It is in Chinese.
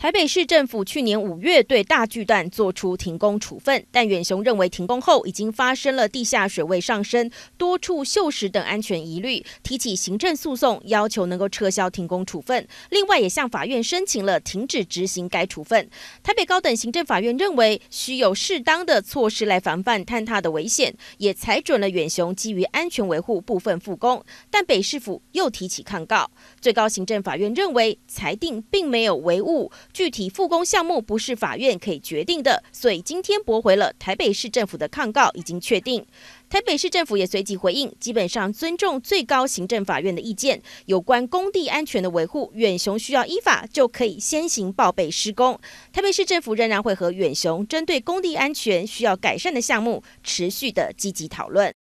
台北市政府去年五月对大巨蛋作出停工处分，但远雄认为停工后已经发生了地下水位上升、多处锈蚀等安全疑虑，提起行政诉讼，要求能够撤销停工处分。另外也向法院申请了停止执行该处分。台北高等行政法院认为需有适当的措施来防范坍塌的危险，也裁准了远雄基于安全维护部分复工，但北市府又提起抗告。最高行政法院认为裁定并没有违误。具体复工项目不是法院可以决定的，所以今天驳回了台北市政府的抗告，已经确定。台北市政府也随即回应，基本上尊重最高行政法院的意见，有关工地安全的维护，远雄需要依法就可以先行报备施工。台北市政府仍然会和远雄针对工地安全需要改善的项目，持续的积极讨论。